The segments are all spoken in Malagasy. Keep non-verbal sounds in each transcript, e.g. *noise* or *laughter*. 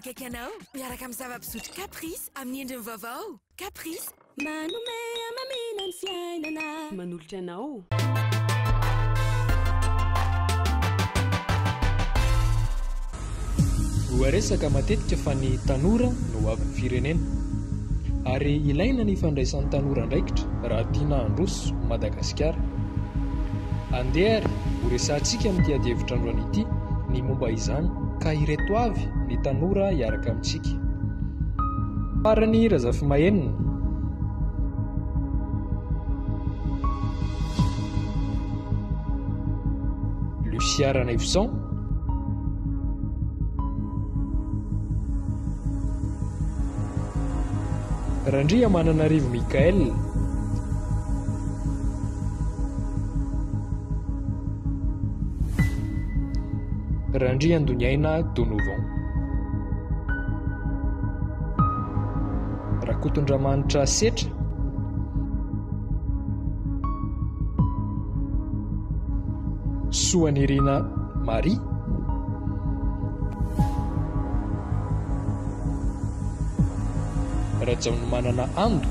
kaikyanao miaraka amiy zavapisotra kaprise ami'nyendriny vaovao kaprise manomemamiasna manolotra anao roaresaka matetika fa ny tanora no avin'ny firenena ary ilaina ny fandraisan'ny tanora indraikitra raha tia na androso madagasikara andehaary horesantsika min'tyadyevitra androany ity momba izany ka ireto avy ny tanora hiaraka amintsika farany razafi mahenina lusiaranaivsan raindria manana arivo micael rahaindri andoniaina donouvan raha koton-dramanitra setra soanirina marie rahajamonomanana ando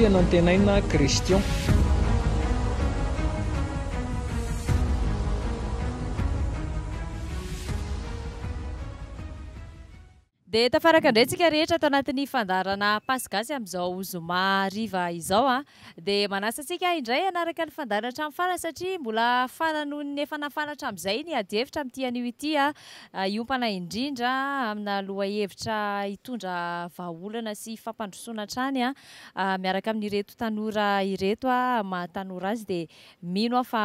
يnantenaina cristion de tafaraka ndray sika rehetra toanatn'ny fandaranapasgasy amzao zomariva izao a ah. de maasasikaidray ankdarafaasaabananraamzay nadyevitra mtia'o idindaaina ah. heviraitndaana sy fampandrosonatranymiaraka ah. amnyretotniretmahazy d minoafa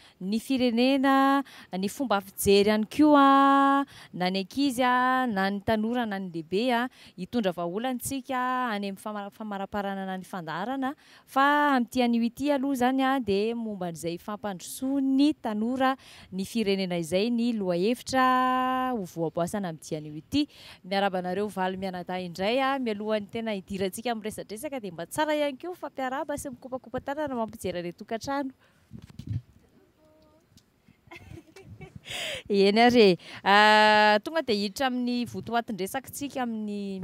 ny firenena ny fomba fijery ihany ko nany ankizy nany tanorananylehibe amyanyyaoha zanydysika amiresaresaka de mbatsara ihany ko fampiaraba sy mikopakopantanana mampijery are tokantrano eny are ah, tonga dia iditra amin'ny votohoatindresakitsika amin'ny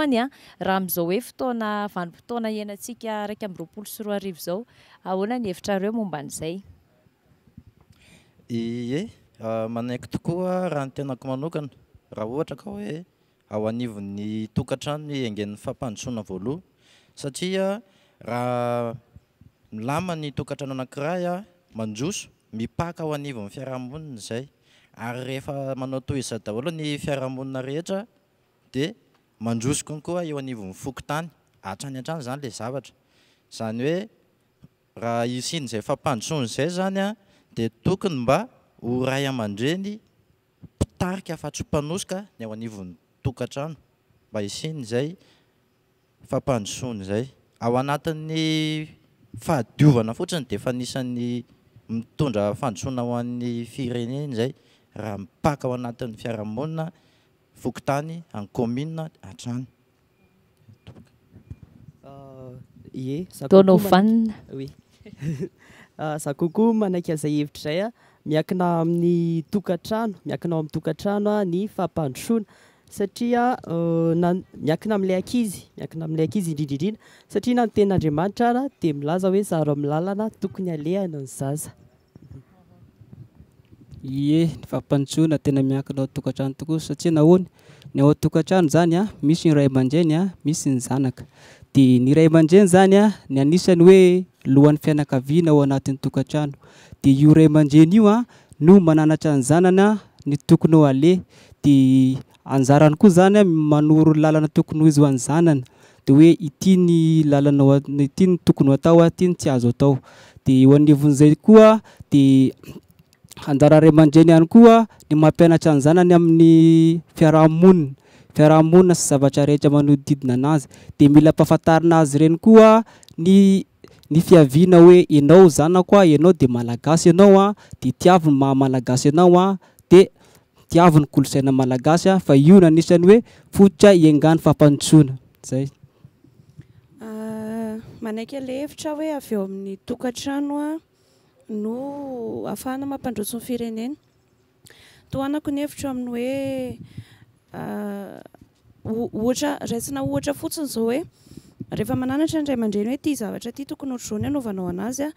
oe ake manaiky tokoa raha ny tenako manokana raha ohatra ka hoe ao anivony tokatrany angenn'ny fampanosoana voaloha satria raha milama ny tokatrano anakiray a ah, mandjoso mipaka ao anivon'ny fiarahambonina zay ary rehefa manao to zay daoaloha ny fiarahamonina rehetra de mandrosikiy koa eo anivon'ny fokotany atrany atrano zany la zavatra zany hoe raha isiny izay fampandosony zay zany a de tokony mba horay aman-dreny pitarika afatsympanosika ny eo anivony tok antrano mba isiny zay fampandosonzay ao anat'ny fahana fotsiny defa nisan'y mitondra fandrosona aho an'ny fireneny zay raha mipaka ao anatin'ny fiarahamonina voko-tany any kommun atrano euh, ezaaoe za kokoa manaka *laughs* euh, zay hevitrazay a miakina amin'ny tokantrano miakina ao amin'ny tokantrano a ny fampandrosoana satria euh, na miakina amilay ankizy miakina am'lay akizy indrindriidrina satria nanotenin'andriamanitra ara dia milaza hoe zaro amin'ny lalana tokony alehana ny zaza ie ny fampanotsona tena miakinao tokatrano tokoy satsia nahony ny ao antokatrano zany a misy yray amandrenya misy ny zanaka de niray aman-deny zanya nyanisany oe lohan'ny fianakaviana ao anatin'ny tokatrano de io ray aman-reny io a no mananatra ny zanany ny tokony ao ale de anjarany ko zanymanoro lalanatokony izyoanzanany de oe itntntokony atao tynyyazo atao de oanevn'zay koa de andararey aman-dreny ihany koa ny mampianatra ny zanany amin'ny fiarahamonina fiarahamonina sy zavatra rehetra manodidina anazy de mila mpafantarina azy ireny koa nyny fiavina hoe anao zanako a anao de malagasy ianao a de tiaviny maha- malagasy ianao a de tiavi ny kolosaina malagasya fa io nanisany hoe fototra iengany fampanotsona zay ah, manaky lhevitra hoe av eo amin'ny tokatranoa nooha ah, fotsiny zao oerefa mananatra adray mandreny hoe ty zavatra ty tokony otriza ny anaovanao an'azy a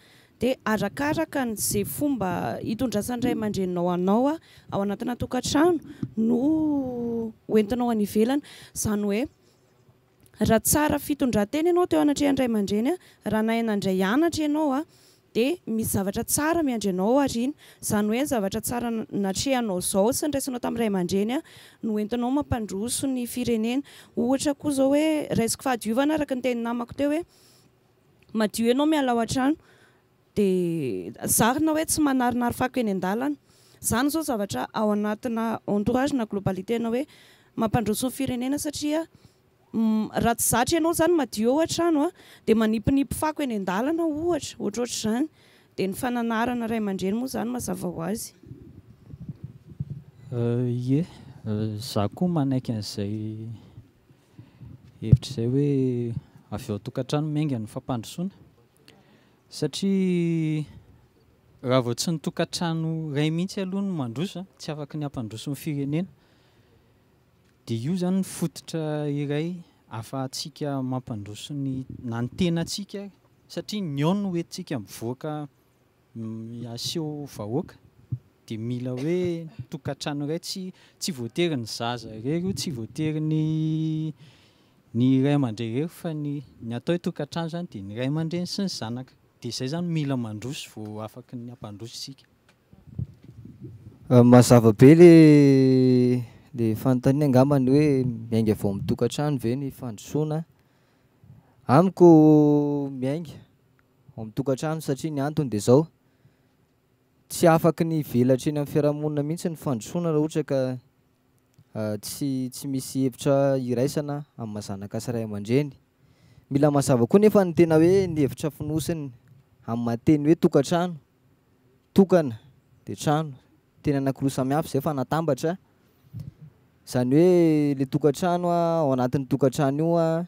de arakaraka nzay fomba itondrasandray mandreninao anao a aanatoarno no entinao anyvelana izany hoeraha tsaa fitondranteny ianao teo anatre andray mandreny a raha naainandray anatra ianao a de misy zavatra tsara miandri nao ariny izany hoe zavatra tsara natrehanao zao sy nyraisinao tamin'y ray amandreny a no entinao mampandrosony firenena ohatra ko zao oe rqha aramako teoemaio anao miaant d na hoe tsy ny zaoanalbiténa hoe mampandrosony firenena satria ratsyzatra ianao zany madio ho an-trano a dia manipinipy fako eny an-dalana ho ohatra ohatrohatra izany dia ny fananarana ray aman-dreny moa zany mazava ho azy ye za koa manaiky n'izay hevitra izay hoe avy eo atokantrano miaingany fampandrosona satria raha vao tsy nytokantrano ray mihitsy aloha no mandrosoa tsy afaky ny hampandroso ny firenena de io zany nyfototra iray afa antsika mampandroso ny nantenantsika satria ny ao no oetintsika miivoaka miaseo mm, vahoaka de mila hoe tokantrano ray tsy tsy voatery ny zaza rery tsy voatery nyny ray amandrerery fa ny ny atao he tokantrano zany dea nyray aman-dreny sy ny zanaka de zay zany mila mandroso vao afaka ny ampandrosotsikaa mazavabe le e fantan angamany hoe miaigav mtokatrano enyfandoonaaomiaa mtokarano satria ny anony de aosy aak nyeltra ey amyiaahaamitsydsy misyeeia avakoaefanytena hoe nhevitra finoinyamaeny hoe tokaranotokana de trano tena anakiro samihafy zay fa natambatra zany hoe le tokantranoah ao anatin'ny tokantrano io a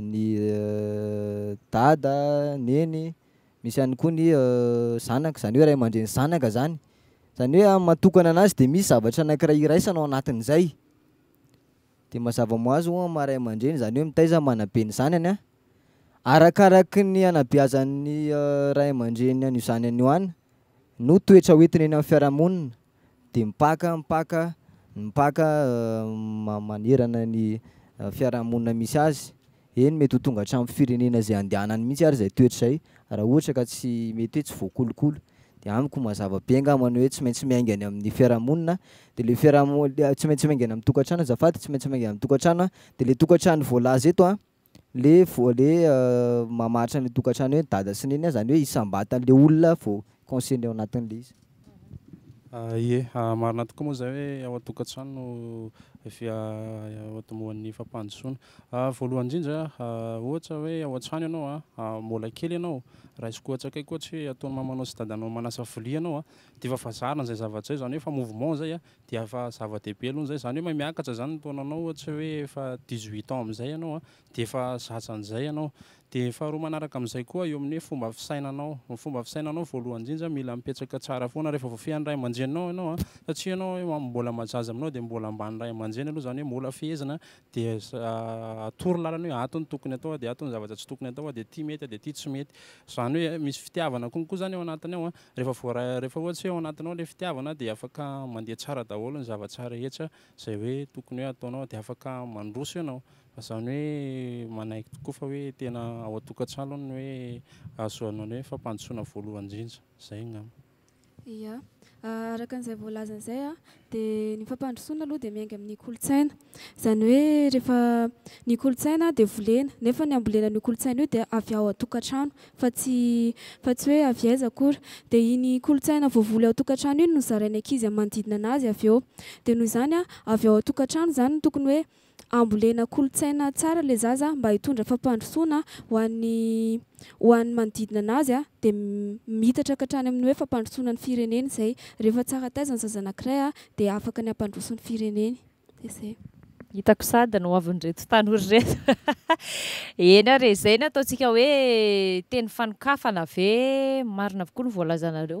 ny eh, dada ny eny misy hany koa ny eh, zanaka zany hoe ray amandreny a aazaaazymaramandreny zany hoemiaizaanyyaadrenyooeatiny eny amifiarahanina demakamiaka npaka *hesitation* manerana ny eh, fiarahamonia misy azy eny mety hotonga htramofirenena zay andehanany mihitsy ary zay toetra zay raha ohatra ka tsy mety hoe tsy voakolokolo de amiko mazavabengamany hoe tsy maintsy miaingany amin'ny fiarahamonina detsymaintsi migany amny tokatranozafaty tsy maintsy miagan amy toantrano de le toatrany vlz etolmamaritra totrany oedadasinyeny zany hoe isambatanyle olona vo consene anatin'le izy ye ah, ah, marina toka moa zay hoe ao atokantranno a otmoan'ny fampanosona ah, voalohany indrindra ohatsa hoe aoan-trano ianaoa mola kely ianao raha izkoatsakay koatsyo ataony mamanao sy dadynao manasa vli anaoa de fafazarinazay zavatsa zany hoe fa movement zay a de efa zava-dehibe lohny zay zany hoe mamiakatsa zany tonanao ohatsy hoeefa diut an am'zay anaoa de efa zatsan'zay anao de faharoa manaraka m'zay koa eo amin'hoe fomba fisainanaofomba isainanao valohaniamila mpetakataafoana efa finayanenaoanaosasia anaombolama ah, ah, ainao de mbolambanayae aloha ay hoembola fezna dtory ah, lalany hoe atny toony atodeanzaatytoony at de ti metydeti tsy metyzany hoe misy fitiavanakoko zany anatiy aoefaeahsyaale fna d afakamandeh tsaradaholony zava-tsrheta zay hoe tokony hoe ataonao de afaka mandrosy anao zany hoe manaiky okoa fa hoe tena ao atokantrano ny hoe azoanany hoe fampandosona voalohan inrinja zay nyannefany abolenkolonsaina id aaoano fafa tsy hoe avyaizakory dinykolosainoly aatokantrano inyno zarainaakizymandidinaanazy av eo de noho zany a ah, avyao atokantrano zany tokony hoe ambolena kolontsaina tsara lay za za mba hitondra fampandrosoana hoan'ny hoan'ny manodidina anazy a di mitatra akatrany amin' hoe fampandrosoana ny fireneny zay rehefa tsara taizany zaza nakiray a di afaka ny ampandrosony fireneny ezay hitako sady nyo avynyreto tany ory reto *laughs* ena re zay no ataotsika hoe teny fanokafana ve marina avykoa ny voalazanareo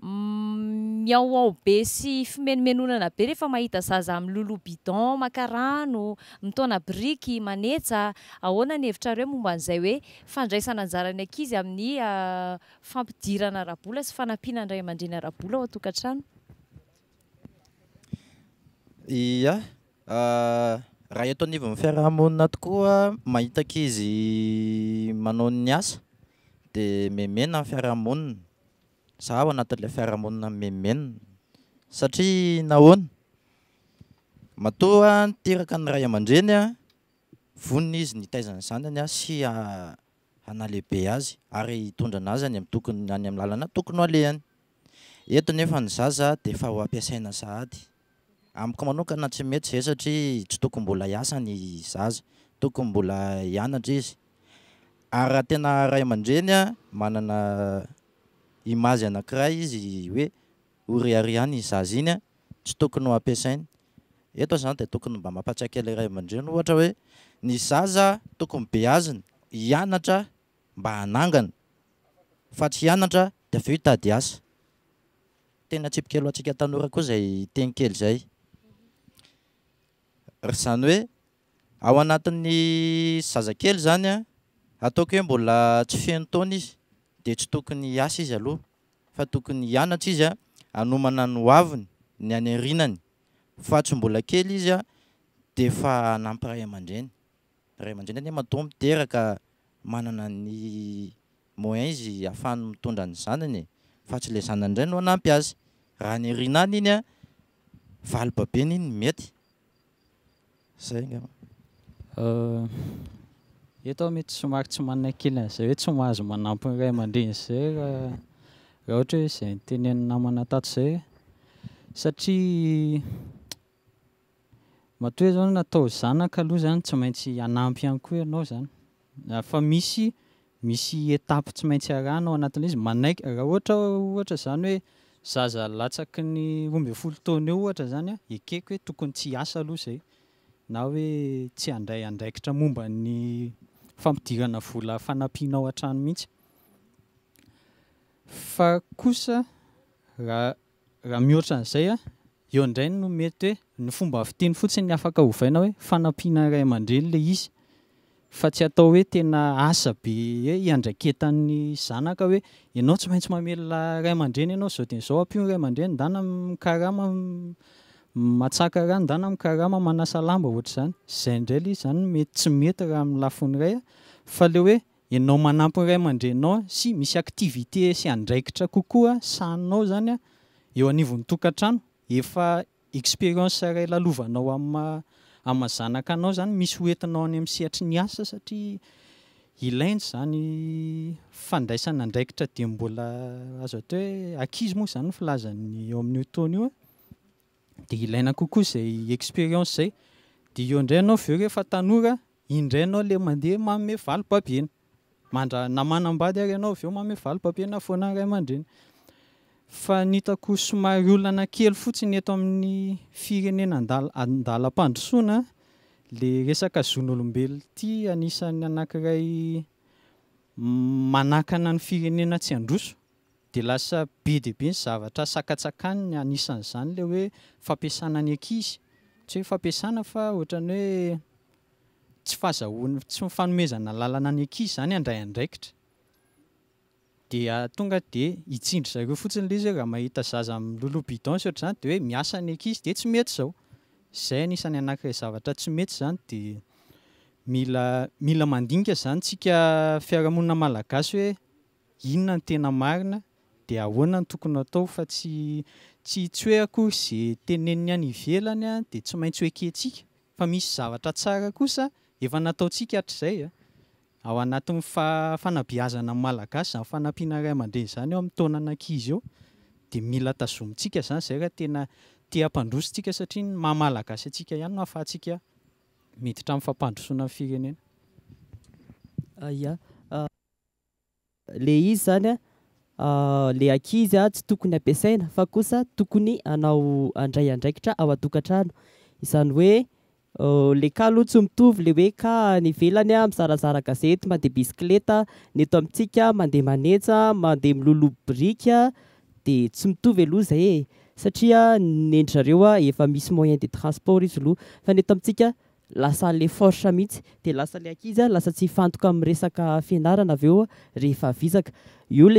Mm, miao ao be sy fimenomenonana be rehefa mahita zaza amin'ny lolo bidon makarano mitona briky manetsa ahoana ny hevitra reo momba n'izay hoe fandraisananjarany ankizy amin'ny ah, fampidirana rabola sy fanampinandray amandrena rabola ao atokantrano ya ah, raha etoanivy ny fiarahamonina tokoa mahitak izy manao nny asa di memena amin'nyfiarahamonina za o anatin'lay fiarahamonina nmenimenina satria ntiraka ny ray aman-dreny a voniny izy nyitaizany zany any a sy analehibeazy ary hitondranazy any amtokony any amn'nylalana tokony eayiko manokana tsy mety zay satria tsy tokoy mbola hiasany zaza tokony mbola htenaraaman-drenya manana mazy anakira izy hoe ori ari any yzaza iny a tsy tokony ampisainy eto zany de tokony mba mampatsiakele ray aman-dreny ohatra hoe ny zaza tokonyaznymelo anttaoa koayee zazakely zany a ataoko hoe mbola tsy fenotaony izy de tsy tokony hasa izy aloha fa tokony hianatsa izy a anomana ny hoaviny ny anyarinany fa tsy mbola kely izy a de fa anampyray aman-dreny ray andreny ny e madomideraka manana ny moin izy ahafahny mitondra ny zananye fa tsy lay zanany ndray no anampy azy raha any arinany iny a valy babeny iny mety zayg et mety somary tsy manaiky lzay hoe tsy mahazo manamponray mandenzay ahohaahoeza ntenenamanataayaoha zany sy maintsyanampy iany koianao anmismisy etape tsy maintsy arahnao anatin izy manaik raha ohatra ohatra zany hoe zaza latsaky ny ombe folo tony eo ohatra zanya ekeko hoe tokony tsy asa aloha zay na hoe tsy andray andraikitra mombany fampidirana vola fanampianao an-trano mihitsy fa kosa raha raha mihoatran'izay a eo ndrayny no mety hoe ny fomba viteny fotsiny ny afaka hovaina hoe fanampiana ray aman-dreny la izy fa tsy atao hoe tena asa be hiandraketany zanaka hoe ianao tsy maintsy mamelona ray aman-dreny ianao zao de zao ampio ny ray amandreny dana karahama matsaka raha n dana mkaramamanasa lamba ohatra zany zaindraliy zany mety tsy mety raha am lafony ray fale hoe anao manampnray mandrenao sy misy activité sy andraikitra kokoa saninao zanya eoaninytoatraneaexpérienceray lalvanaoaazanakao zany misy oentinao any amisatr n asa satriailaintsy zanyfandaisanyandraikitra de mbola azo at hoe akizy moa zany filazany eo amin''io ta i de ilaina kokoa zay expérience zay de eo ndraynao aveo rehefa tanora indraynao le mandehamaome vaaeamandanamanambadyarao aeomaoe aeane fa nitako somary olaana kely fotsiny eto amin'ny firenena daandalam-pandrosona le resaka azon'olombelo ity anisan'ny anakiray manakana ny firenena tsy androso de lasa be dea be ny zavatra sakatsakanny anisan'izany lay hoe fampiasana ny akzy tsy hoe fampiasana fa ohatrany hoe tsy fahazahony tsy ifanomezanalalana any akz zanydtindry eofotsinyly zrahmahitazzamnyloloaitzany deoe miasany akzy de tsy met aoayn'aaeila mandiia zany tsika fiaramonina malagasy hoe inona ny tena marina e ahoanany tokony atao fa tstsy tsy hoe akoy zay tenen'ny anivelany a de tsy maintsy hoekentsika fa misy zavatra tsara kosa efa nataotsika azayz malaasy zayfanampihanaraymandey zany o amitonanakzy eo de mila tazomontsika zany zay rah tena tampandrososika satria mahamalagasy asika ianyno afaikametytram'fampandrosona yfirenena ah, ah, le izy zanya Ah, le akizy a tsy tokony ampiasaina fa kosa tokony anao andray andraikitra ao atokatrano izany hoe oh, le ka aloha tsy mitovy le hoe ka ny velany mizarazara gazety mandeha bisikleta neto amintsika mandeha manetsa mandeha milolo brika de tsy mitovy eloa zay e satria nendry zareoa efa misy moyen de transport izy loa faneto amintsika lasa le forta mihitsy de lasa le akizy a lasa tsy ifantoka amin'ny resaka fianarana aveoa rehefeml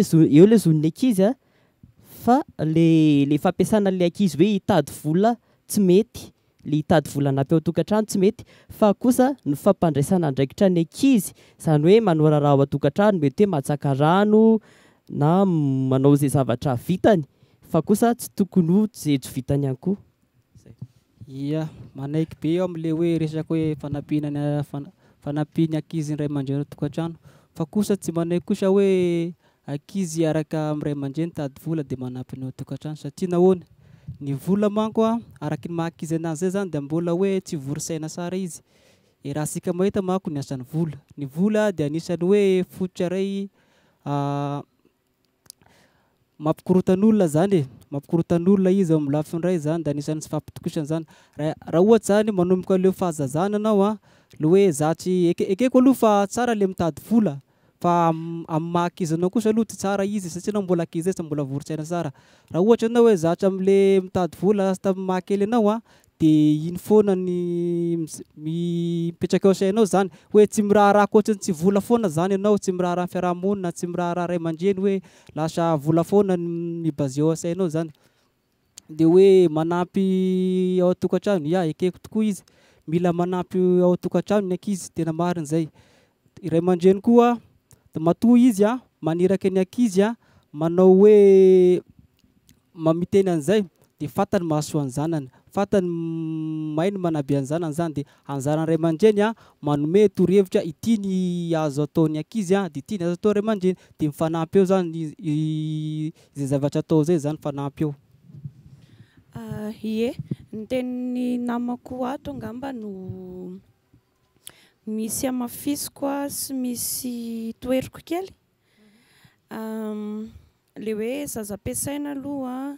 iz oe itady vola tsy mety le itady volanapo atokatrano tsy mety fa kosa nfampandraianraikitany aayoemarahaatoatranomety hoeahtaaaoaya kosa tsy tokony etso vitanyany ko ia manaiky be amle hoe resaka hoe fanapihnanyfanapiny akizynray aman-drenao tokatrano fa kosa tsy manaiky kosa hoe akizy araka amray ama-dreny tady vola de manapinao tokatrano satia nahony ny vola mankoa araky ny mahakizy anazy zay zany de ambola hoe tsy vorosaina sara izy i e raha nsika mahita manko niasan'ny vola ny vola de anisany hoe footra ray ah, mampikorotan'olona zany e mampikorotan'olona izy milafindray zany da anisan'ny sy fampitokoisany zany raha ohatry zany manomboka le fahazazany anao a le hoe zatry e-ekeko aloha fa tsara le mitady vola fa am makizy anao kosa aloha ty tsara izy satsia ana mbola akezasy mbola vorotsaina sara raha ohatra anao hoe zatry amle mitady vola sytam makely anaoa de iny foanany ipetak aoasainao zany oe tsy miraha raha kotriny tsy vola foana zany anao tsy miraha rahafiarahamonina tsy miraharaha rayman-dreny oeaeaakaranoia keko tokoa izy mila manapy aoatokatrano ny akizy tena marin zay ray aman-dreny koa matoa izy a maniraky ny akizy a manao hoe mamitenan'izay de fantany mahasoa anjanany fantany mahino manaby anzanany zany de anzanany ray aman-dreny a ah, manometorehvitra iti ny azo ataony akizy a ah, de ity ny azo atao ray man-dreny de mifanampy eo zany zay zavatra atao zay zany fanampy eo ye ah, ny tenny namako hoatongamba no misy amafisyko a sy misy toeriko kely le hoe zazam-piasaina alohaa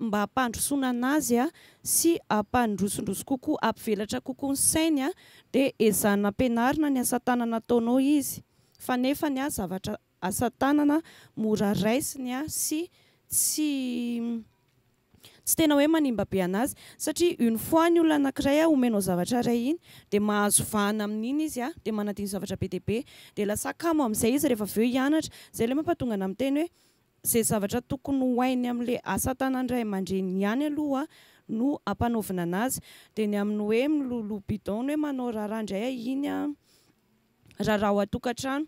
mba ampahandrosona an'azy a ah, sy ampahndrosondrosokokoa ampivelatra kokoaonny sainy a ah, di ezana m-pianarina ny asantanana taonao izy fanefa ny a ah, zavatra asatanana mora raisiny a sy tsy tsy tena hoe manimba be an'azy satria uny fois ny olona anakiraya homenao zavatraray iny de mahazo vahana amin'iny izy a de manatiny zavatra be de be de lasakamo amin'izay izy rehefa aveo hianatra izay ley mampatongana min teny hoe zay zavatra tokony hoainy amin'la asatana indray mandre nyany alohaa no ampanaovina an'azy de ny aminy hoe milolo bidonny hoe manao raraha indray a iny a rahara ao atoka an-trano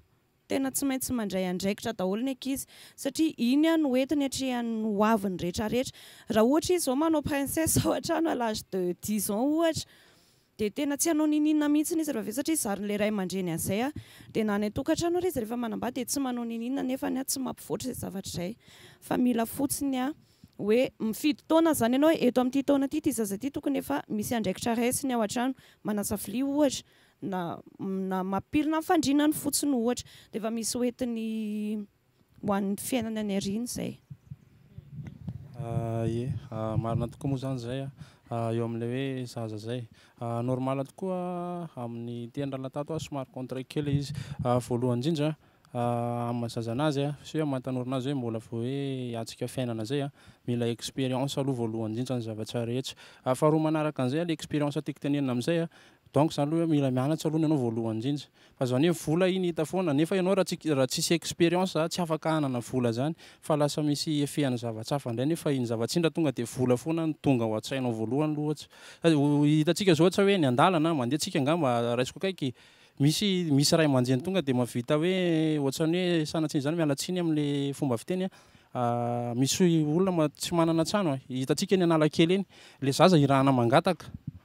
tena tsy maintsy mandray andraikitra daholony ankizy satria iny a noentiny atrehanny oaviny retrarehetra raha ohatra izy zao manao princesse ao an-trano lage de dix ans ohatra de tena tsy hanao nininna mihitsiny izy refa ve satria zarin'la ray mandreny azay a de nanytokatrano izreefa manamba dtsy maaoesmamtayoyefa misy andraikitray fmisy enyhoanny fiainaa y aye marina toko moa zany zay a Ah, eo ami'la hoe zaza zay ah, normal tokoa amin'ny ten-dralatato a somary contra kely izy ah, voalohan inrindra amazaza anazy a sy hoe mahatanoranazy hoe mbola vao hoe antsika fiainana zay a mila expérience aloha voalohany indjindja ny zava-tsarehetsafaharoa manaraka an'izay a le expérience tiko tenihnana amin'izay a donc zany aloha hoe mila mianatsa alohany anao voalohany injinjy fa zany hoe vola iny hita foana nefaanao raharaha tsisyepéince tsy afa aavola zanyaasamisnaatandrayaatsindratonga dela foanantonga anao voalohany lohanoanatny zany mialatsny amle fomba vitenya misy olona a tsy manana tsano a hitantsika ny analakely eny le zaza irahana mangataka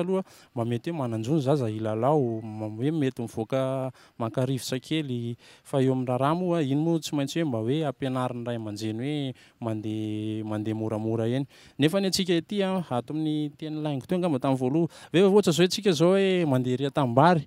aloha mba mety hoe mananjony za za ilalao mhoe mety mivoaka makarivotsa kely fa eo ami' raha ra moa ino mo tsy maintsy hoe mba hoe ampianariny ray amanjeny hoe mandeha mandeha moramora eny nefa ny antsika itya ato amin'ny teny laingo to angamba tamin' voaloha aveaov ohatsa zao h e antsika zao hoe mandeha re a tabary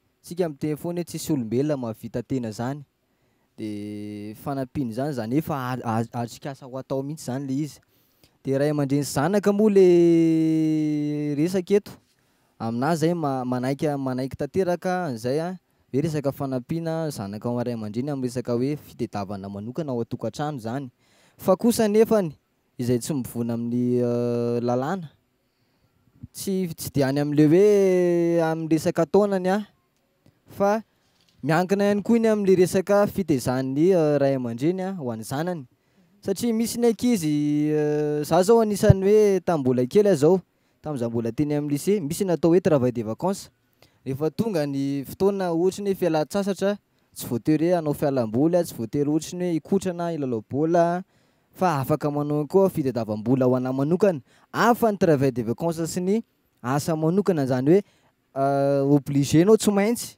tsika amy teyfony he tsisy lobelnamahvtaena zany de fanampiny zanyayeatkasataoihitsyanye andenanakmolresakeinazaymanaikmanaikytateknzaye resakafanampinazanaka ramandrenyamy resaka hoefieavanamokanaaokannsaenzaysy mivna amiynatsysy iny amlehoe ami'ny resaka tonany eh, eh, a fa miankina ihany koa ny ame resaka fitezannyrahamandrenyhoananany euh, satria misy ny akzy euh, za zao anisany hoe tabolakely aotazabola teny am misy natao oeravail de aanceaytonaohatrny fialasaatsytenaoteatyeaafany traval de aancesynyoanazany hoe obienao euh, tsy maintsy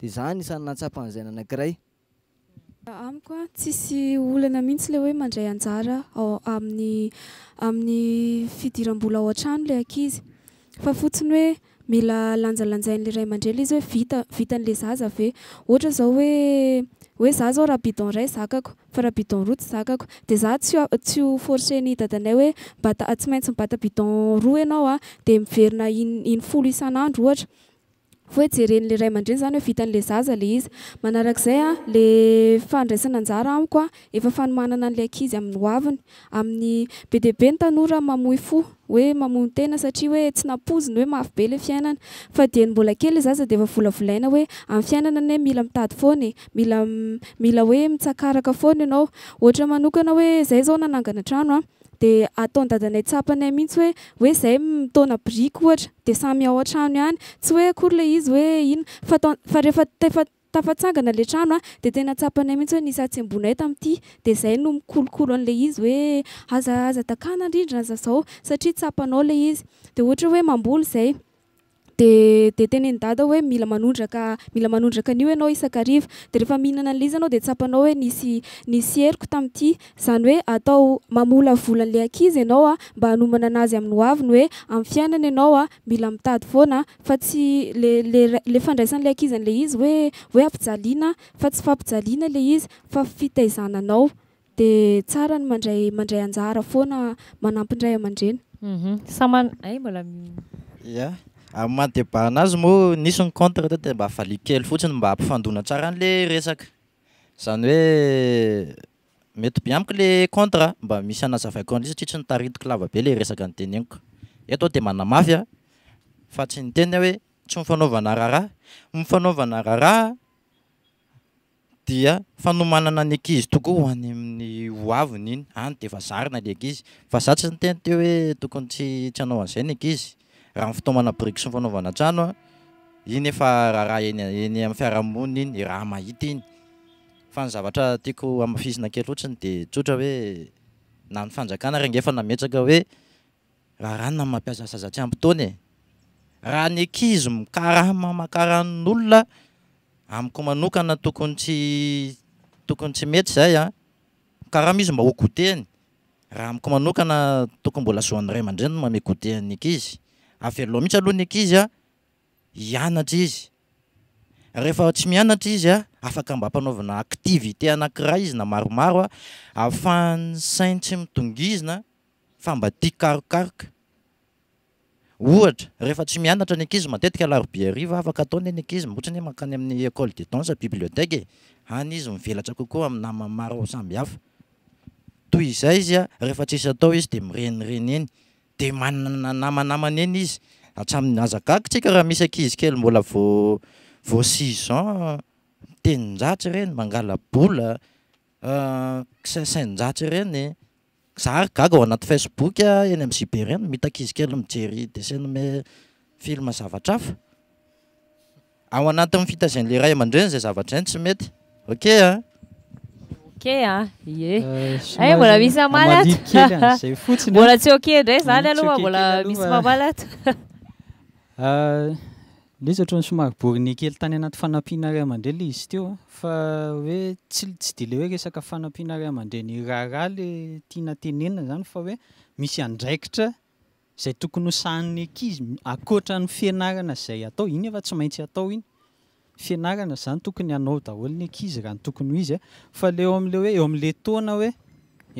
de zany isany natsapan'zaina anakirayamikoatsisy oana mihitsy le hoe mandray anjaraaaanao le aiafotiyoemia lanjalanjainle ray mandrely izy hoe viavitan'le zazave ota zao oe za za rahaidon ray zakakofa rahabi rtsy zakako de za tsy o forcenydadanay hoe btsy maintsy mibatabin r anaoa de miverina iny folo isan'andro ohatra foe jerenle ray aman-dreny zany hoe vitan'le zaza le iz manarakzaya le fndraisanjaraamikoaefafanomanana le akizy amin'ny oainyamin'nybe debe ntanra mamoy f oe mamontena satria oe tsy napoziny hoe mafy be le fiainana fade y mbola kelezaza deefa volaaina oeamyfiainanae mila mitady fon e, mila hoemitsakrak fon anaramokanaoe zay zao nanangana tranoa de ataondadanay tsapanay mihitsy hoe hoe zay mitaona brika ohatra de samyao an-trano ihany tsy hoe akory ley izy hoe ino fatfa rehefa tfatafatsangana le trano a de tena tsapanay mihitsy hoe nis atsy ambonaay tam'ity de zahy no mikolokolo an'le izy hoe aza aza dakana indrindri naza zao satria tsapanao le izy de ohatra ho hoe mamboly zay de de teny nydada hoe mila manondraka mila manondraka n'io anao isakarivo de rehefa mihinanale izy nao detsaanaohoe s eiotyzany oeat ayoem fiainaaamila itady oanafa tsy le fandraianle azle izyeiadtsaranymadaymndayjanamaapdray aman-drenysamanay mhm. mbola ma a madebaanazy moa nisy ny contre tao de mba haai kely fotsiny mba ampiandona tsara ny le resaka zany hoe mety biamiko le contre mba misy anazaaiko nla satria tsy niaehoe syaaaaafanomanana ny kizy tokoayatsy nteny te hoe tokony tsy tsy anao an'izay ny akizy raha n fotoamanabrik sy nyfanaovanaanoineaey am' iarahabonnyinyaoamfinakelotsinyde ota hoenayaeaenna mpiaa sazayaonaio oknatokony tsy tokony tsy mety zay irama izy mba ho goteny raha amiko manokana tokony mbola zoanyray aman-drenyno mame goteny ekzy afloh mihitsy alohany akizy a ianata izyambamonaativité anakiraha izy namaomao a afanysaintsy miongizina famba ti karokakahta rehefa tsy mianatra ny akizy matetika larobeariva afaka ataonyny akizy mbotsi ny makany amin'nyécole de ansiieyizyooa e. mamaeizy de mirenireneny de mana namanamana eny izy atraminyazagagotsika raha misy akizykely mbola vvo sisan tenin-jatra reny mangalabola eh, sasainn-jatra reny e. zarygaga ao anaty facebook eny amisu bereny mita akizikely mijery de sainame film zavatra afa ao anat fitazanyle ray aman-dreny zay zavatra eny tsy mety okea kembola euh, eh, misy amaaokelanzay *laughs* fotsiny bola tsokendrzany alambolamisy aa *laughs* euh, le zahatroany somary borne kely tany anaty fanampihana ray amandreha le izy tyo fa hoe tsy tsy de le hoe resaka fanampihana ry amandreh ny raharaha le tiahnantenenna zany fa hoe misy andraikitra zay tokony ho sanony akizy akoatra ny fianarana zay atao iny efa tsy maintsy atao iny fianarana zany tokony anao daholo ny akizy rahany tokony ho izy a eh. fa leoamle hoe eo amla tona hoe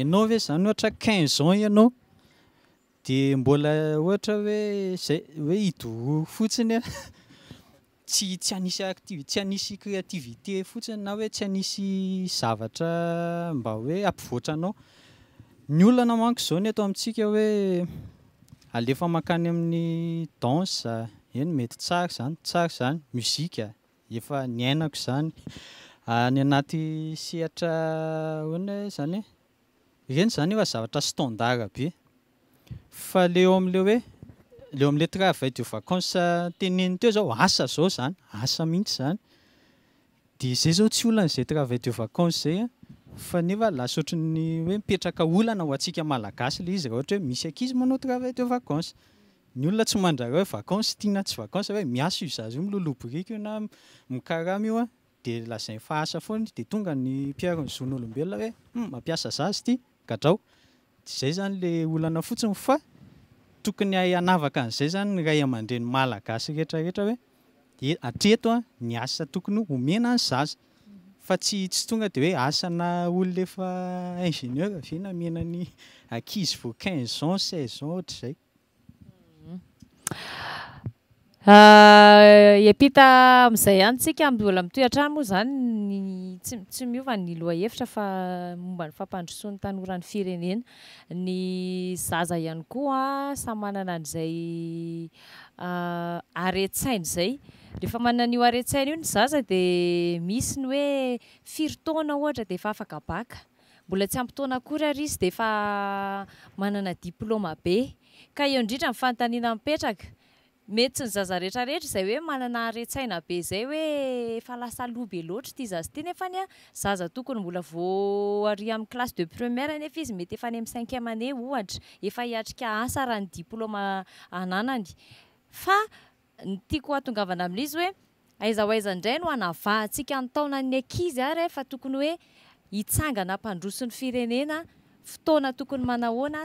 ianaoe zany oata quinze an aaodmbolaohatra hoe zay hoe idrrfotsinytsyanisycréativité eh. *laughs* fotsiny na hoe tsy anisy zavatra mba hoe amioaraaoy aman zao no ato amitsika hoe alefa makany amin'ny danse eh, eny mety tsary zany tsary zany muzike efa niainako zany any ah, anaty sehatra hoanao zany hoe reny zany efa zavatra standart be fa leo am'le hoe leo am'la travail de vacance teneny teo zao asa zao zany asa mihitsy zany de zay zao tsy olana zay travaile de vacance zay a fa nefa lasotri'ny hoe mipetraka olana ho antsika malagasy ley izy raha ohatra hoe misy ankizy manao travaile de vacance ny olona tsy mandrarahoe vacance tina tsy vacancehoe miaso i zazy o miloloborik naadlazayfaasa fdtonganiinyzon'lobelnaa aoiya tokony a anavaka n'zay zany nyray amandreny malagasy retraretra hoe atenasa tokonyningieunaany aize vo quinze an saize an ohatra zay Eh, epita amizay anyntsika mbolamitoyantranmozanynytsy mioanyoaeirafmombany fampandrosony tanorany fireneny zaza ay ksamy mananazayaetsainzayefa maa'i etsai ny zaza eh, de misy ny hoe firitoadl ek eo indrindra mifantanina mpetraka mety tsy ny zazaretrareetra zay hoe manana rtsaina bezay oeefsatr zznzzatokonymbola va amin'ny klase de premièrenyefa izy metyefy mcinqme hna'izy oeaizaizandray noaaatsika ntaona ny akizy ar fa tokony hoe itsangana mpandrosin'ny firenena fotona tokony manahona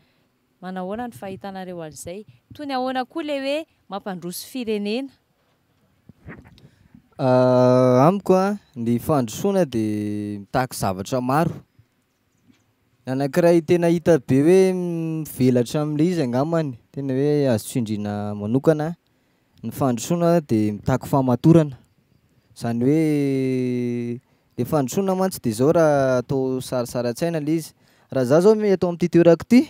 mahnhireazaytoynakoa le oemamadoreeamiko ah, a ny fandrosoina de mitako zavatra maro anakiray tena hita be hoe mivelatra am'le izy agnamany tena hoe azo tsindrina manokana ny fandrosoina de mitahko famatorana zany hoe le fandrosona mantsy de zao raha atao sarasaratsaina le izy raha za zao atao amitytoorako ity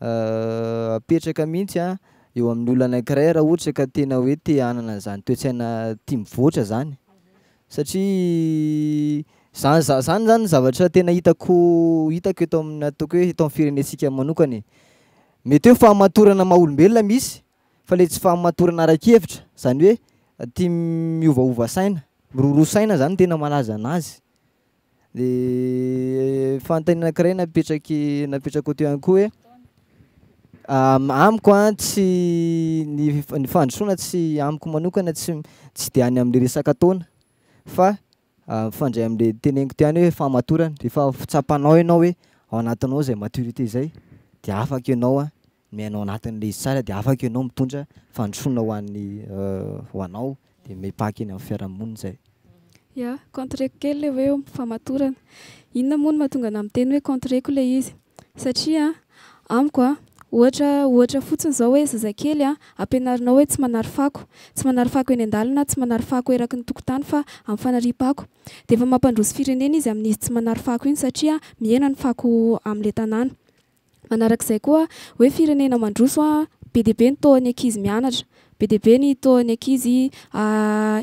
*hesitation* apetraka mihitsy a eo amin'ny ollo anakiray raha ohatry ka tena hoe teanana zany toetsainat mivotra ansatria zanyza zany zanyzavatatenahitaoiaototrenele e. tsyamaoanaaaeiay fantany anakiray napetraky napetraka te any koa hoe amiko a tsy ny fandrosoina tsy amiko manokana tsy de any amle resaka tona fa mifandray amle teneniko tiany hoe famatorany rehefa fitsapanao anao hoe ao anatinyao zay matorité zay de afak anaoa miinao anati'le izy sara de afak e, anao mitonafandroona hoayaadekny amfiaramonzayontreko key le emifamatoranyinona monno mahatonga na amiteny hoe contreko le izy satria amikoa ohatra ohatra fotsiny zao hoe zaza kelya ah, ampianarinao hoe tsy manary fako tsy manary fako eny andalana tsy manary fako eraky ny tokotany fa amy fanaripako deefa mampandroso firenena izy amin'izy tsy manary fako iny satria mienany fako amla tnmanarakzay koa hoe firenena mandrosoa ah, be de be ny toany akizy mianatra be de be ny toany akizy ah,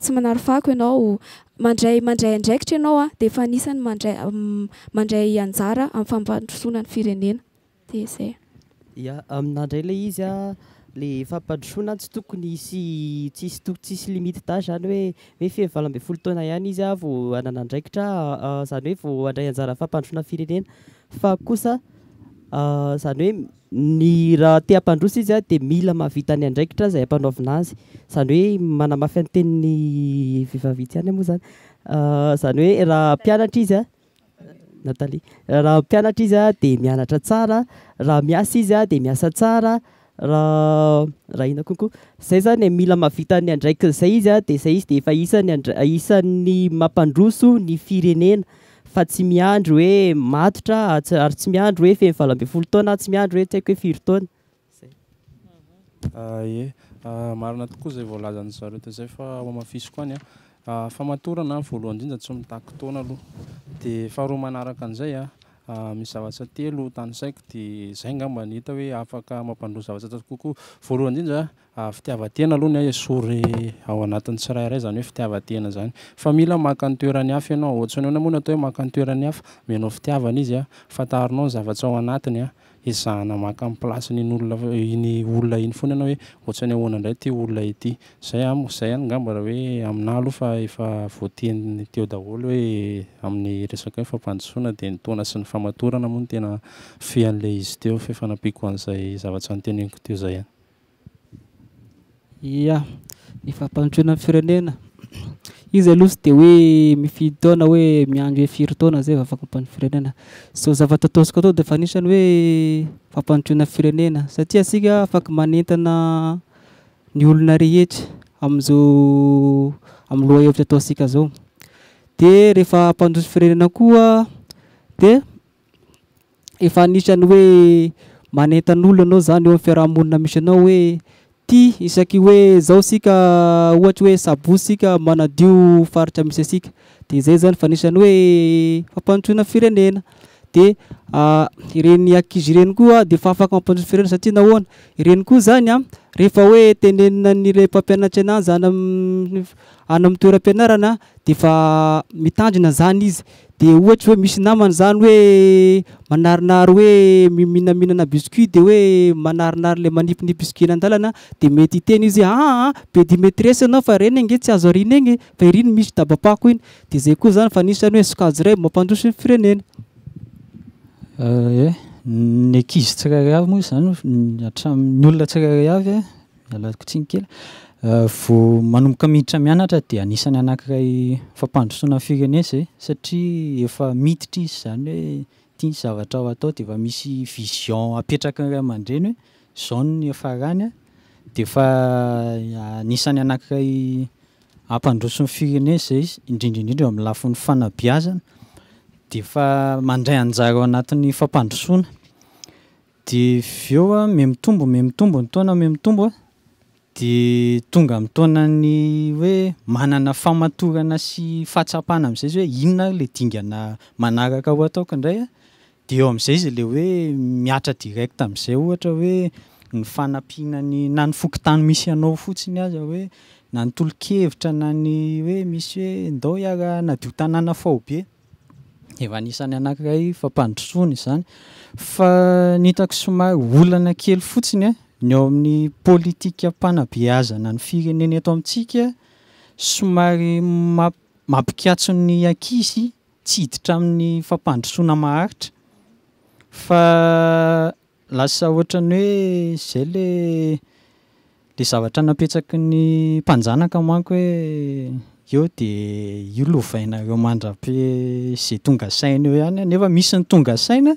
tsy manary fako ianao mandray mandray andraikitra ianao a di efa anisany mandra mm, mandray anjara amin'y fampandrosoana ny firenena di zay ia aminandray ley izy a la fampandrosona tsy tokony isy tssy too tssy limite da zany hoe hoe fiivalambyny folo taona ihany izy a vao ananandraikitra zany hoe vao andray anjara fampandrosoana firenena fa kosa Ah, zany hoe ny raha t ampandroso izy a de mila mahavita any andraikitra zay ampanaovinazy zany hoe manamafy antenin'ny vivavity any amoa zanyyoerhmiz mpiata izya de mianatra sara raha miasa izy a de miasa tsara rah ina koko zay zany e, mila mahavita any andraikyzay izy a de zay izy de efaisany mampandroso ny firenena fa tsy miandro hoe matotra sary tsy miandro hoe femivala amby folo tona tsy miandry hoe taiko hoe firo taonazae ah, ah, marina tokoa zay voalazany zareo tozay fa ao mafisoko any a ah. fa matorana y voalohany indrinja tsy mitako taona aloha di faharo manaraka an'izay a Ah, misy zavatsa telo tany saiko de zay ngamba nita hoe afaka mampandroy zavatsa atatokoko voalohan indrindja ah, fitiavatena alohany ae soure ao anatiny tsirairay zany hoe fitiavatena zany fa mila maka anytoerany hafa ianao ohatsynao ny amoany atao hoe maka anytoerany hafa minao fitiavana izy a ah. fataharinao ny zavatsa ao anatiny a izahna maka amin'y placy nyiny eh, olona iny olona iny foany ianao hoe ohatsa n'ny ahoana indray ty olona ity zay am izay hany ngambaraha hoe amina aloha fa efa voateany teo daholo hoe amin'ny resaka hoe fampanosoina di nitoana sy ny famatorana moa ny tena fean'lay izy teo fafanapiako an'izay zavatsy noteneniko teo zay hany a ny fampanotsoina an'y firenena izy alohasy de hoe mifidy taona hoe miandro hoe firytna zay avak pano renena zavattosik atao defa niany hoe fampanotona firenena satria asika afaky manentana ny olona rehetry amzao amloahevitra atao sika zao de rehefa ampandoso firenena koa de efa nisany hoe manentan'olo anao zany eo ami fiarahamonina misy anao hoe ty isaky hoe zao sika ohatry hoe sabo sika manadio faritra amisy asika de zay zany fa nisany hoe fampanotrona firenena de ireny akizy ireny koa de fa afaka mampanoao firenena satia nahoana ireny koa zany a rehefa hoe tenenina nyle mpampianatra anazy anya ana amny toery ampianarana de fa mitanrina zany izy de ohatry hoe misy namany zany hoe manarinary hoe miminamihinana biscuit de hoe manarinaryle manipiny biscut ena andalana de mety hiteny izyo aa ah, ah, bedimetres ah, anao fa reny gnge tsy azo ariny igny fa irino misy dabapako iny de zay koa zany fa nisany hoe skazo ray mampandosony frenenae euh, nkizy tsiraryavy moa zanyatramnyolona tsirary avy e alako tsi ny kely Eh, vmanoboka miditra miaara de anisan'ny anankiray fampandrosonany fireney zay satria efa miditra izy zany hoe tia ny zavatra ao atao de efa misy vision apetraka ny ramandreny hoe zany efranya defa eh, anisan'ny anankrayampandroson'ny firene zay z indrindriindrindr ami'lafnyfaandayanaa aa'yamadoade veo memitombo me mitombo ny tonamemitoboa de tonga mitonany hoe manana famatorana sy fahatsapahna am'izay izy hoe inona le dingana manarakaho ataoko ndraya de eo am'zay izy le hoe miatra direct am'zay ohatra oe nyfanapinany na nyfokotany misy anao fotsiny azy hoe nanytolokevitra nany oe misy hoendoiaaiaoen'y aakzanfanhitak somary olana kely fotsiny a ny eo amin'ny politika mpanabeazana ny fireneny ato amintsika somary ma-mampikatson'ny akizy ts hiditra amin'ny fampandrosoana maharitra fa lasa ohatra ny hoe zay la la zavatra napetsaka ny mpanjanaka manko hoe eo de io lovainareo mandrabe zay tonga saina eo ihany nefa misy ny tonga saina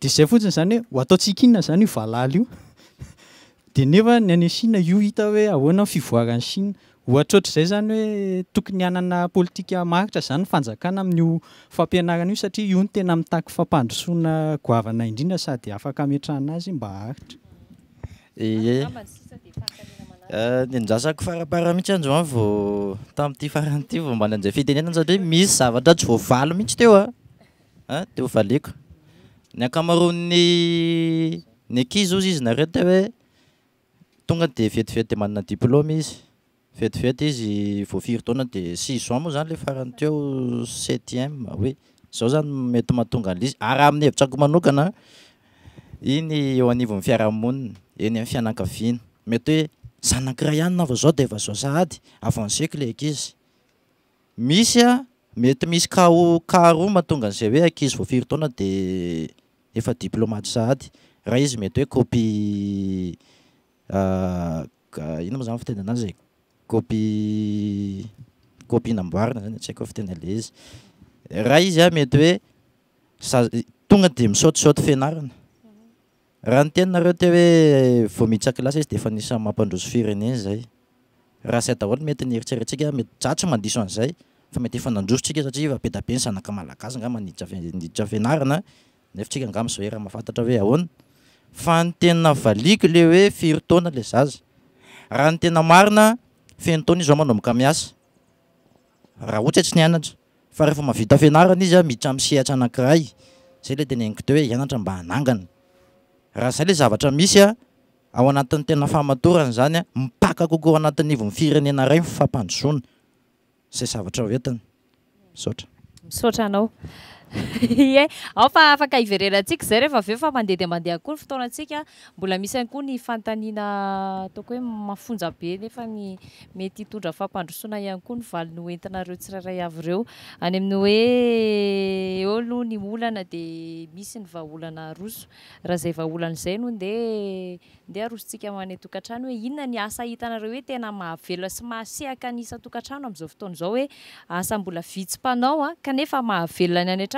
de zay fotsiny zany hoe ataotsikinona zany io valal io *laughs* de nefa ny ane china io hitahoe ahoana fivoarany chin ohatrohatr zay zany hoe tokony hanana politika maritra zany fanjakana amin''io fampianaranaio satria io no tena mitako fampandrosonaana idrindra sady afak metrahanazy mba aitraakarapara ihtsy anvtamtfant vmbazay fit satri misy zavatra y voavalo mihitsy teoa ah. ah, teoae ny nyy iz zy izy naret hoetonga de vetivetmannadô iz vetivet izy vofirtona de ssomoa zany le farany teo septimoe ah zao zany mety mahatonga n izy aramin'nyevitrakoaoinyeoanifiaraon eny amfianameyoea annaao deaemety misy kar matongan'zay hoe akizy voa firo tona de efadilômaty s rah izy metyhoe opi ah, ah, ino moa zany fenanazy pipinamboarina zanyaydzmmeeit meysamdiso'zay fa mety efnandrosotsika satia petabe ny zanaka malaasynga maniditra niditra fianarana nefatsika angamzao eraha mahafantatra hoe aonf ny tena iko le hoefitnaa ahany teainafntna izzaoaatday le ten nte hoe ianatramba aaganyha zay le za isya ao anatin'ny tena famatorany zany a mipakakoko o anatinyiv mifirenena ray fmpanona zay zavatra hoentiny misaotra misaotra anao *laughs* e a fa afaka iverelatsikaay eayaaaeoskaaatoaanoeinnan ashitareo oetena mahaveloa sy maasakanyisatokatrano ami'izao fotonzao oeasambola vitsyanaanefamahaveloany ah, antr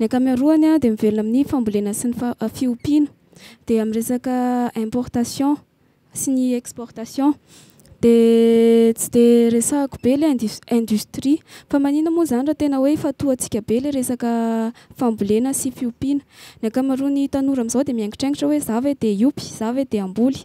ny akamiaroany a de mivelona amin'ny fambolena sy nyfiompina ah, de am' resaka importation sy ny exportation de tsy de resako be le industrie fa manina moa zany rahatena hoe fatoansika be le resakafambolena sy fiompiana ny akami aron'ny tanora amizao de miaingitraingitra hoe za ve de opy za ve de amboly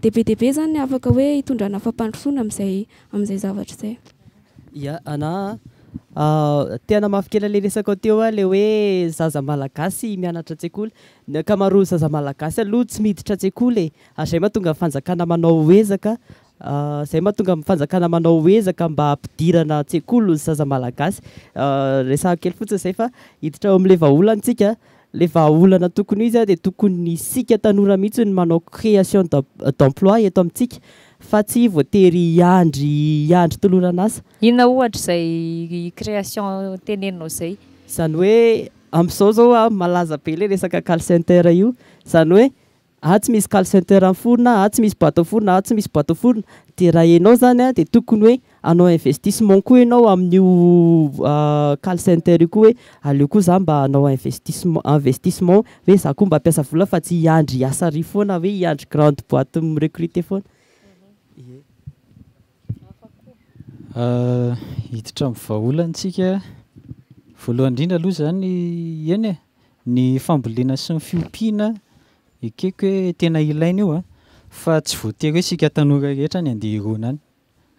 deibe deibe zany afaka hoe hitondrana fampandrofona amzaamizay zavatra zay ya anatamahafikely le resaka teo a le hoe zazamalagasy mianatra ts akol nkamaharo zazamalagasy aloha tsy mihiditra tsek ole ah, zay mahatonga mifanjakamaazkazay ah, magafnakamanao ezakambampiina tekolozazamaaasyesakely ah, fotsiny zay fa hiditra amle vaolantsika le fa olana tokony izy a de tokon ny sika tanora mitsy hony manao création d'emploi eto amintsika fa tsy voatery iandry andry toloranasa ina ohatry zay création tenenao zay zany hoe ami'izao zao a malaza be ley resaka calecenter io zany hoe a ah, tsy misy calecenteram forona a ah, tsy misy boite forona a ah, tsy misy boite forona de raha anao zany a de tokony hoe anao investissement koa anao amin'n'io calecenter io koa hoe aleo koa za mba anao ieiinvestissement hoe za koa mba ampiasa vola fa tsy hiandry asa ry foana hoe hiandry grande boite recrute fona eh, hiditra mivaholantsika voalohanyindrindra aloha zany eny e ny fambolena sy ny fiopina keko hoe tena ilaina ioa ah. fa tsy voaterho sika tanora rehetra ny andehiron any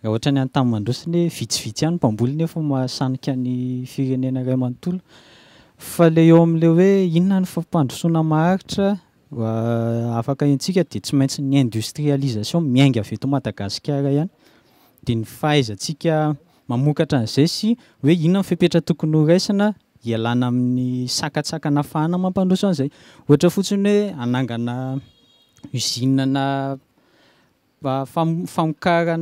raha ohatra ny antamandrosinyho vitsivits hany mpambolinefa mahasanika ny firenenaray maoa le eo amle hoe inona ny faanahairaafaka intsika de tsy maintsy ny industrialisation miainga aveto madagasikara ihany de ny fahaizantsika maoatra n'zay sy hoe inona nyfipetra tokony ho raisina ialana amin'ny sakatsakana fahana mampandoso any zay ohatra fotsiny hoe anangana uina famokna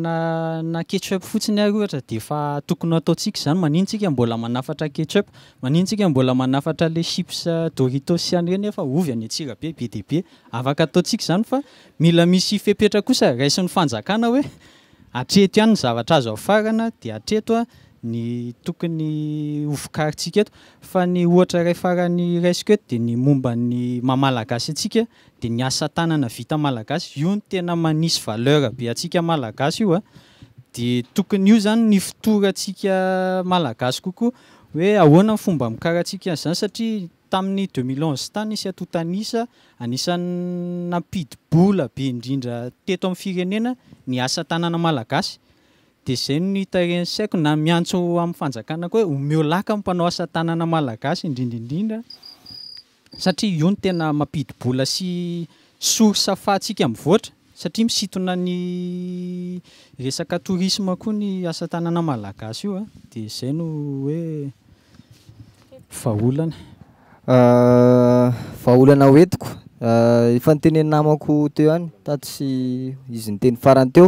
na ketup fotsiny ary ohatra de fa tokony ataontsika zany maninotsika mbola manafatraketup maninotsika mbola manafatra le sips doritosany reny efay any atsira be be de beafakataonsik zany fa mila misy fepetra kosa raisin'ny fanjakana hoe atreto ihanyny zavatra azo afarana de atretoa ny tokony ovonkarintsika eto fa ny ohatra refarany rasika eto de ny mombany mamalagasy atsika de ny asantanana vita malagasy io ny tena manisy valeur be atsika malagasy io a de tokony io zany ny fotora antsika malagasy kokoa hoe ahoana nyfomba mikarahantsika n'zany satria tamin'ny 2011n tany isy atotanisa anisany nampidibola be indrindra teto amin'ny firenena ny asatanana malagasy de zay n ntensaio na miantoam'yfanjakaa k heopaaaaasindrindridrindraai ntemampidia sysofasmarsaia misionanyesaktis koanyaaas ioa de za no oeaoa vaaholana oentiko efa nyteneny namako teo any tasy izy nyteny faranteo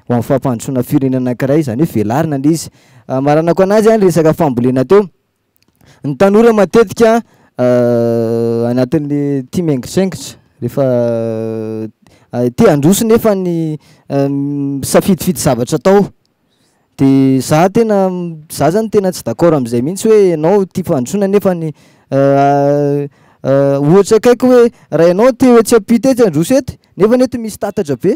indaaaahazany oeina e i agitgitandrosy nefa ny ah, safidifidy zavatra ataode za tena za zany tena tsy r amzay mitsy hoe anao t fandroona nefanyohatra ah, ah, akiko hoe raha anao teotsy apit ety androsy ety nefa nety misy tatatra be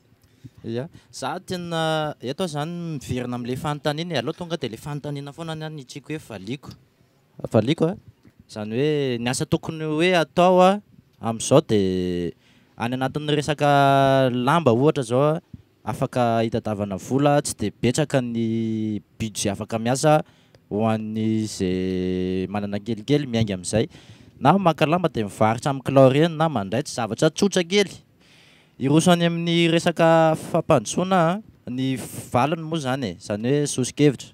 ya za tena eto zany miverina am'la fanntanina e. alohatonga de le fanina foana ny anyitsik hoe iazany eh? hoe nyasa tokony hoe ataoa eh, am'zao de any anatin'nysakalambaohata zaoafakaitadavana eh, vola tsy de betaka ny bidje afaka miasa hoan'nyza manana kelikely miainga am'zay na maka lamba de mivaritra am'claoreny na mandray tsy zavatra tsotsakely iroso any amin'ny kfmptna nyya ayyaoatsny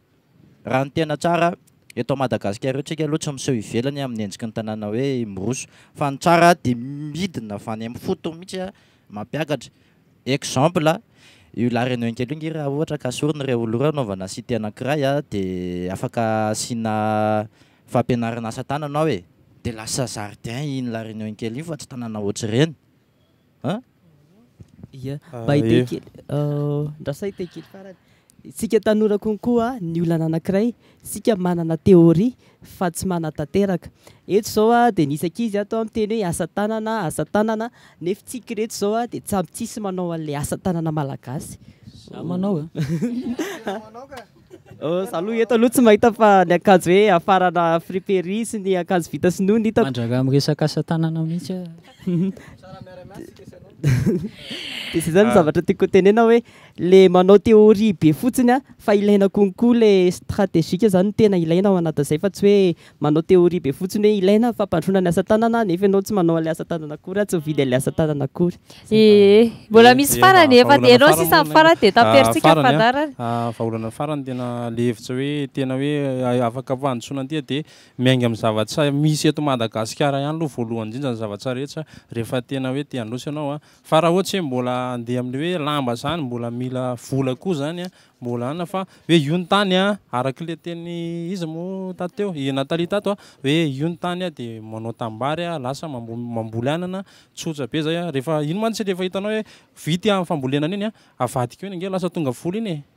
amin'yeiknyaahoeany am'foiityeyey igyaha ohata ksoriny r olo reo anaovanasitanairaya deafaksiafampinaanstanaao e de lasa arin inylahrenyo nkely iny fa tsy tanana ohaty reny Ah, ba itekeasatekeysika oh, tanorakokoa nyolana anakiray sika manana téori fa tsy manatanteraka eto zaoa de nisak izyatao am'teny hoe asa tanana asa tanana neftsikiret zaoa de tsamytsisy manao ala asa tanana malagasyaaaohahifaa e? *laughs* oh, hoeafaaafriperis ny akao vitasinonitaea *laughs* *laughs* dsa zany zavatra tiakotenena hoe le manao téori be fotsiny a fa ilaina konkoa le stratégika zany tena ilaina ao anatinzay fa tsy hoe manao téori be fotsiny hoe ilaina fampandrona ny asatanna ne anaotsy manaol aaaoytsy iy aataoyoanafrny tealehevitsahoe tena hoe eh, afaka fantsona tya de miainga m' zavatsa misy eto madagasikara iany aloha voalohanyiinjan zavatsarehtsa rehefa tena hoe tinlosanaoa fa raha ohatsy h mbola andeha am'le hoe lamba zany mbola mila vola koha zany a mbola ana fa hoe iony tany a araky le teny izy mo tatoteo i natalie tato a hoe io ny tany ah de manao tambary a lasa mambo-mamboly anana tsotsa be zaya rehefa ino manitsy rehefa hitanao hoe vity afambolenana iny a avadika o iny ange lasa tonga vola iny e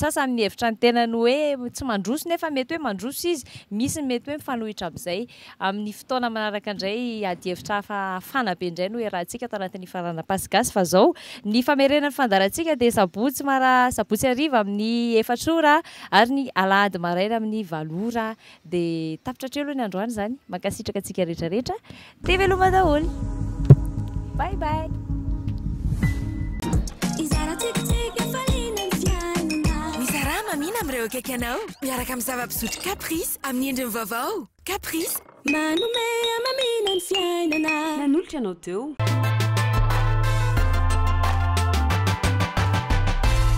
sasaynihevitra nytenany oe tsy mandroso nefamety hoe mandroso izy misymety hoe mifhiraaayyndraohaskaydsymtsy aminy ary ny alady maraia amin'ny valora di tapitratreloha ny androany zany makasitraka tsika retrareetra omaolobaa min am reo kekenau iarakam zavabsud capris am niendym vavał capric manmeamamnannnaanoltrnoty